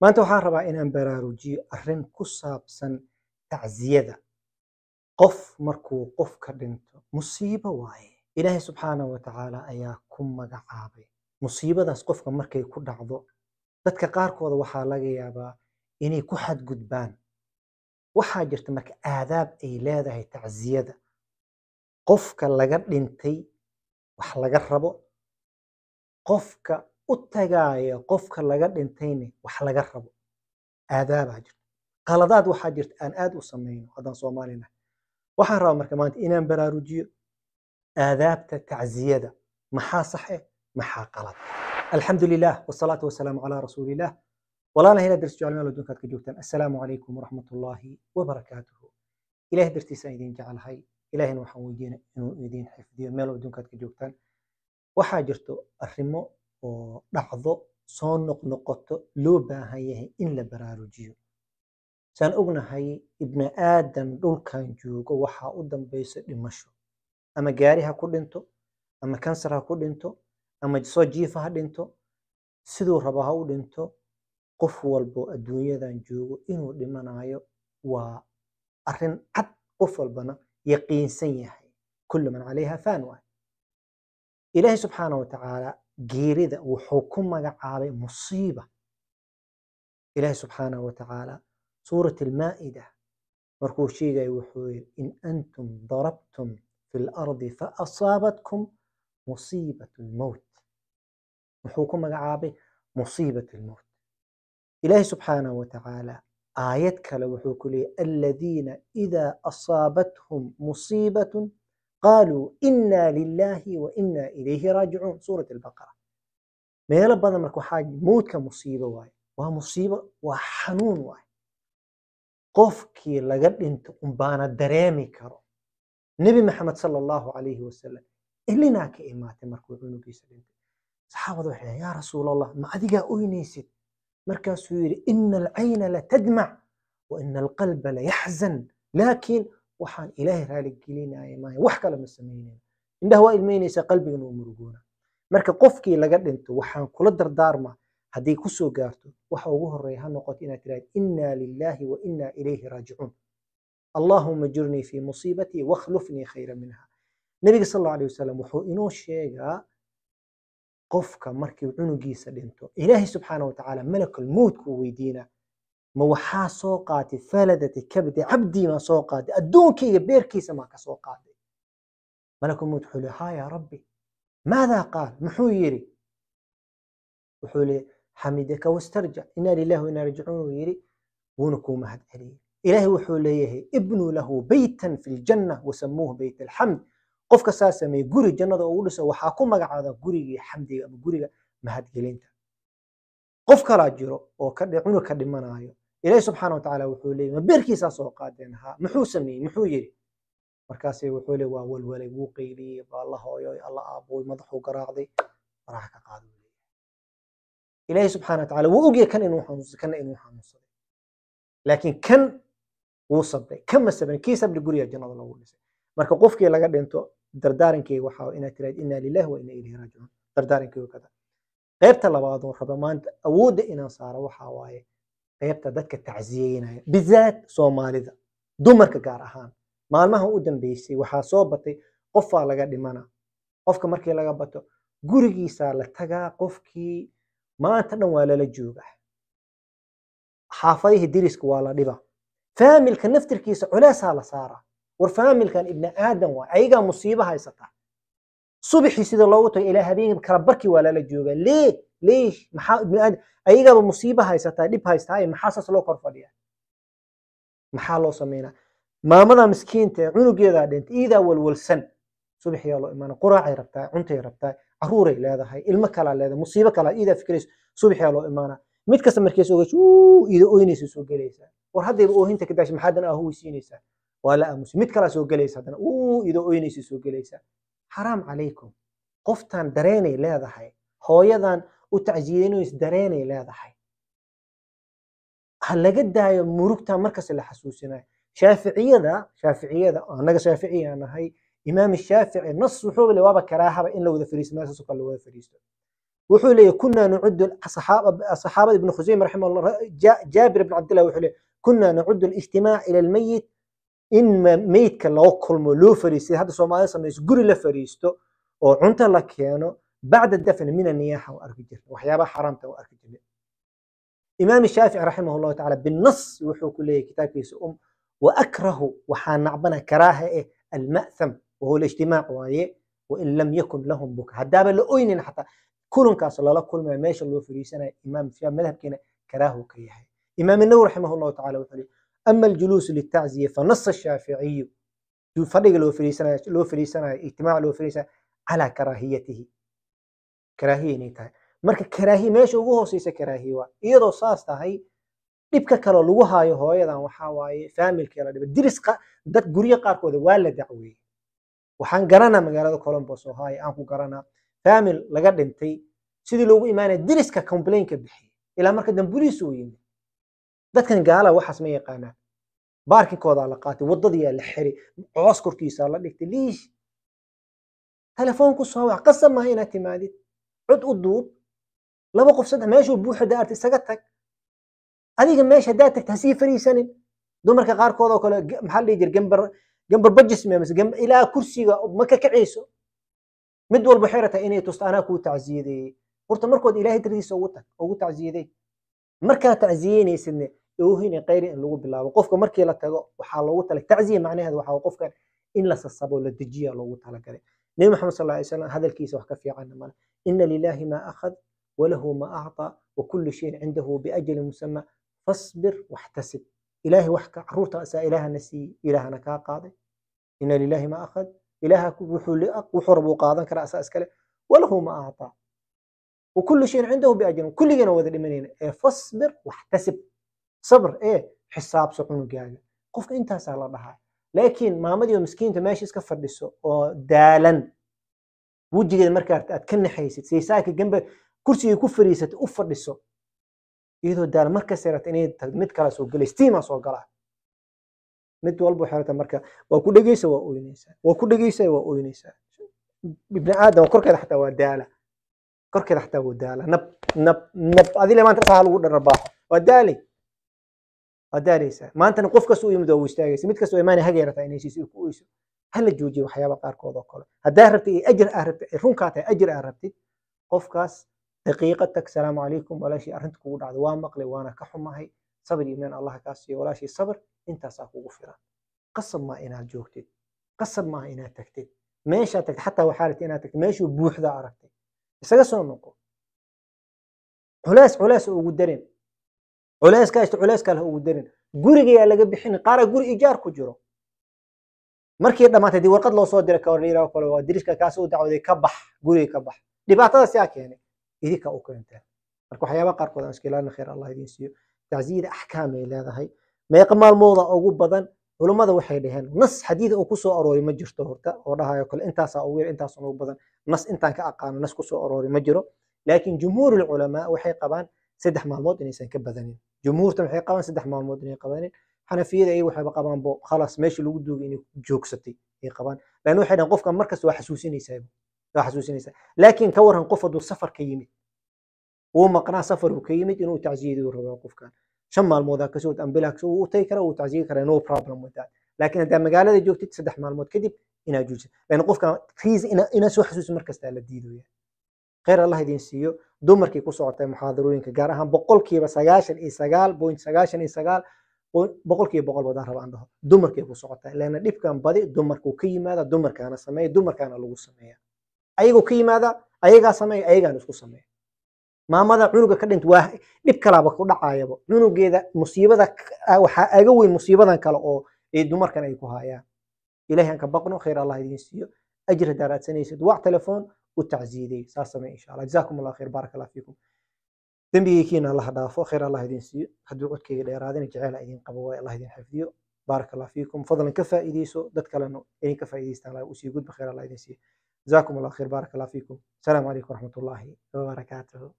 maanta waxaan rabaa inaan baraarujiyo arrin ku saabsan tacziyada qof markuu qof ka dhinto musiibo waaye ilaahay subxaanah wa tacaala ayaa ku magacaabay musiibadaas qofka markay ku dhacdo dadka qaarkooda waxaa laga yaabaa inay ku xadgudbaan waxaa jirta marka aadaab ay leedahay tacziyada qofka laga dhintay wax laga rabo qofka u tagaayo qofka laga dhintayne wax laga rabo aadaabaa jirta qaladaad waxaa jirta aan aad u samayno haddaan soomaalina waxaan rabaa marka maanta inaan baraarujiyo aadaabta tacziyada maxaa saxe maxaa qalad alxamdulilah wasalaatu wasalaamu calaa rasuulilah walaalaha ilaa darsi adduunkaad ka joogtaan assalaamu calaykum waraxmatullaahi wabarakaatuhu ilahay dartiisaan idin jeclahay ilahina waxaan weydiina inuu idin xifdiyo meel adduunkaad ka joogtaan waxaa jirto arrimo oo dhacdo soo noqnoqoto loo baahan yahay in la baraarujiyo saan ognahay ibni aadan dhulkan joogo waxaa u dambayso dhimasho ama gaari ha ku dhinto ama kansar ha ku dhinto ama soo jiifa ha dhinto siduu rabo ha u dhinto qof walbo adduunyadan joogo inuu dhimanayo waa arin cad qof walbana yaqiinsan yahay kullu man calayha faan waay ilaahay subxaana wa tacaala geerida wuxuu ku magacaabay musiiba ilaahi subxaanahu watacaala suurat almaa'ida markuu sheegayo wuxuu yidhi in antum darabtum fi lardi faasaabatkum musiibat almowt muxuu ku magacaabay musiibat almowt ilaahi subxaanahu watacaala aayad kale wuxuu ku leeyahy aladiina idaa asaabathum musiibatun qaaluu inaa lilaahi wa inaa ilayhi raajicuun suurat albaqara meelo badan marka waxaa mowdka musiibo waaye waa musiibo waa xanuun waaye qofkii laga dhinto umbaana dareemi karo nebi maxamed sala allahu calayhi wasalam elinaa ka imaatay markuu cunugiisa dhintay saxaabada waxay yaa rasuul allah ma adigaa oynaysid markaasuu yidhi ina alcayna la tadmac wa ina alqalba la yaxzan laakiin waxaan ilaahay raaligelinaya maaya wax kale ma samaynayna indhaha waa ilmaynaysaa qalbigana waa murugoona marka qofkii laga dhinto waxaan kula dardaarma hadday kusoo gaarto waxa ugu horeeya ha noqoto inaad tiraahdo inna lilaahi wa inna ilayhi raajicuun allaahuma jirnii fii musiibatii wakhlufnii khayra minha nebiga sal allau alay wasalam wuxuu inoo sheegaa qofka markii cunugiisa dhinto ilaahay subxaana wa tacaala malakul weydiinaa ma waxaa soo qaatay faladati kabdi cabdii maa soo qaaday adduunkayga beerkiisa maa ka soo qaaday malakumut wuxuu li haa yaa rabbi maadaa qaal muxuu yidhi wuxuu li xamidaka wastarjac inaa lilahi wa rajicuun uu yidhi wuuna kuu mahad celiyey ilaahay wuxuu leeyahay ibnuu lahu beytan fi ljanna wasamuuhu beyt alxamd qofka saa sameeye guri jannada ugu dhiso waxaa ku magacaada gurigii xamdiga ama guriga mahadgelinta qof kalaa jiro oo cunug ka dhimanaayo ilahi subxaana wa wuxuu leeyi ma beerkiisaa soo qaadeen ha muxuu sameeyey muxuu yidhi markaase wuxuu leey waa walwalay wuu qayliyey baa la hooyoy alla aabuy madaxuu garaacday marax ka qaada ilaahi subxana wa tacala wuu ogyahay kan inuu xanuunsaday kanna inuu xanuunsaday laakiin kan wuu sabray kan ma sabrin kii sabri guriga jannada loogu dhisay marka qofkii laga dhinto dardaarankeyga waxaa inaad tiraad inaa lillahi wa inaa ilayhi raajicuun dardaarankeyga kada qaybta labaadoo raba maanta awoodda inaan saaro waxaa waaye qaybta dadka tacsiyeynaya bizaad soomaalida dumarka gaar ahaan maalmaha u dambeysay waxaa soo batay qofaa laga dhimana qofka markii laga bato gurigiisaa la tagaa qofkii maanta dhan waa lala jooga xaafadihii diriska waa la dhiba faamilka naftirkiisa culeysaa la saara war faamilkan ibni aadan waa ayagaa musiibo haysata subixii sida loogu tago ilaa habeenkii kala barkii waa lala joogaa lee lيش maxaa ibni aadam ayagaba musiibo haysataa dhib haystaaye maxaa saas loo kor fadhiya maxaa loo samaynaa maamada miskiinta ee cunugeedaa dhintay iidaa walwalsan subaxyaa loo imaana quraacay rabtaa cuntay rabtaa caruuray leedahay ilmo kalaa leedahay musiibo kalaa iidaa fikraysa subaxyaa loo imaana mid kasta markees ogasho iida ooynaysa soo gelaysaa war haddayba oohinta ka daasha maxaadan ahowysiinaysaa waa la aamusi mid kalaa soo gelaysa haddana iida ooynaysa soo gelaysaa xaraam calaykum qoftaan dareenay leedahay hooyadan u tacsiyadaynayo isdareenay leedahay ha laga daayo murugta markas la xasuusinayo shaaficiyada shaaficiyada annaga shaaficiya aan ahay imaam shaafici nas wuxuu leeyahay waaba karaahaba in la wada fariisto meeshaas oo kale wada fariisto wuxuu leeyahay kunaa nacudu saxaabada ibnu khusayme raximahullah jaabir ibn cabdillah wuxuu leeyahay kunaa nacudu alijtimaac ila almayit in meydka loo kulmo loo fariistay hadda soomaaliya samayso guri la fariisto oo cunto la keeno bacda adafn min aniyaxa waan arki jirnay waxyaabaha xaaraamta waan arki jirnay imaam shaafici raximah llahu tacala binas wuxuu ku leeyahy kitaabkiisa um waakrahu waxaa nacbana karaaha eh alma'ham wahuwa lijtimaac waaye wain lam yakun lahum buka haddaaba la oynin xataa kulankaas lala kulmaya meesha loo fariisanayo imaam shaaf madhabkiina karaahu ka yahay imaam nawi raximah llahu tacala wuxuu leeyahy ama aljuluusu litacziya fanasa shaaficiyu fadhiga loo fariisanayo ijtimaac loo fariisanayo calaa karaahiyatihi karaahiya inay tahay marka karaahiya meesha ugu hooseysa karaahiya waa iyadoo saas tahay dhibka kaloo lagu haayo hooyadan waxaa waaye faamilkii la dhibay diriska dad guryo qaarkooda waa la dacweeyey waxaan garanaa magaalada colombos oo haaye aan ku garanaa faamil laga dhintay sidii loogu imaanaya diriska complainka bixiyey ilaa marka dan boliis uu yimid dadkan gaala waxaas ma yaqaanaan baarkinkoodaa la qaatay waddadiyaa la xiri coos korkiisaa la dhigtay liish telefoon soo wac qasab maaha inaad timaadid cod u duub laba qof saddex meeshuu buuxa daarta isaga tag adiga meesha daa tagta hasii fariisanin dumarka qaarkood oo kale maxaa la dhihi jir gambar gambar bajisme mise ilaa kursiga ma ka mid walba waxay rabtaa inay tusto anaa kuu tacsiyadeeyey horta markood ilaahay dartiisa ugu tag ugu tacsiyaday markaa tacsiyeynaysidne oohine kayri in lagu bilaabo qofka markii la tago waxaa loogu tala tacsiye macnaheeda waxaa qofkan in la sasabo la dejiya loogu talagalay nebi maxamed sal alla alay hadalkiisa wax ka fiicanna male إن لله ما أخذ وله ما أعطى وكل شيء عنده بأجل مسمى فاصبر واحتسب إلهي وحكا عروتا أسا إله نسي إله نكا قاضي إن لله ما أخذ إله وحرب قاضا كرا أسا وله ما أعطى وكل شيء عنده بأجل كل شيء وذا المنين إيه فاصبر واحتسب صبر إيه حساب سقن جاجة قفك أنت سأل الله لكن ما مدي مسكين تماشي اسكفر لسه دالن wejigeeda markaarta aad ka naxaysid saysaanka gembe kursigay ku fadhiisatay u fadhiso iyadoo daal markas yarata inay tagto mid kala soo galay stiimaa soo galaa mid walba xerata marka waa ku dhegeysa waa ooynaysaa waa ku dhegeysa waa ooynaysaa ibni aadam korkeeda xataa waa daala korkeeda xataa waa daala nab nab nab adile maanta saha lagu dhararbaaxo waa daalay waa daalaysaa maantana qof kasta u yimid waa u istaagaysa mid kasta oo imaana hageerataa inay siiso ku oyso hala joojiyo waxyaaba qaarkood oo kale haddaa rabtid ajir aa rabtid runkaa tahay ajir aa rabtid qofkaas daqiiqa tag salaamu calaykum walaashii arrinta kugu dhacday waa maqlay waana ka xumahay sabir imaan ah, allah kaa siiyo walaashii sabir intaasaa kugu filan qasab maa inaad joogtid qasab maaha inaad tagtid meeshaa tagtid xataa waxaa rabtid inaad tagtid meeshuu buuxdaa aragtay isaga soo noqo culays culays ugu darin culayska culayskaa ha ugu darin gurigayaa laga bixin qaara guri ijaar ku jiro markii dhammaantay dii warqad loo soo diray ka warniira kale waa diriska kaas u dacwaday ka bax guriga ka bax dhibaatada si keenay idinka u keenteen marka waxyaabaha qaarkood aan iska ilaalin khayr allah idiin siiyo tacsiida axkaam ay leedahay meeqa maalmooda ugu badan culummada waxay dhaheen nas xadiida uu ku soo ma jirto horta oo dhahayo kale intaasaa ugu yar intaasan ugu badan nas intaan ka aqaano nas ku aroori ma jiro laakiin jumhuurul culamaa waxay qabaan saddex maalmood inaysan ka badanin jumhuurta waxay qabaan saddex maalmood inay qabanin xanafiyada ay waxaba qabaanbo khalaas meeshii lagu duugay inay joogsatay ay qabaan lan waxay dhahan qofka markasta waa xasuusinaysaa waa xasuusinaysaa laakiin ka waran qof hadduu safar ka yimid uu maqnaa safaruu ka yimid inuu tacsiyaduu rabaa qofkan shan maalmoodaa kasoo ambilaaks uu tagi karaa uu tacsiyi karaa no problem with that laakiin haddaa magaalada joogtid saddex maalmood kadib inaa joogsid lan qofka riis ina soo xasuusin markastaa la diidaya khayr allah idin siiyo dumarkii ku socotay muxaadarooyinka gaar ahaan boqolkiiba sagaashan iyo sagaal point sagaashan iyo sagaal boqolkiiba boqol wadaan raba aan dhaho dumarkay ku socotaa leanna dhibkan badi dumarkuu ka yimaada dumarkaana sameeya dumarkaana lagu sameeya ayaguu ka yimaada ayagaa sameeya ayagaana isku sameeya maamada cunuga ka dhinta waa dhib kalaaba ku dhacaayaba cunugeeda musiibada ah, waxaa aga weyn musiibadan kale oo dumarkan ay ku haayaan ilahay aan baqno khayr allah idiin siiyo ajir haddaa raadsanaysid wac telefoon u tacsiidey saas sameey insha allah jazaakum allah khayr baarak allah fiikum dembigiikiina allah dhaafo khayr allah idin siiyo hadduu codkeyga dheeraadina jeceela idin qabo waay allah idin xifdiyo baarak allah fiikum fadlan ka faa'iideyso dad kalena idinka faa'iideystaan allah usii gudba khayr allah idin siiyo jazaakum allah khayr baarak allah fiikum asalaamu calaykum waraxmatullaahi wabarakaatuhu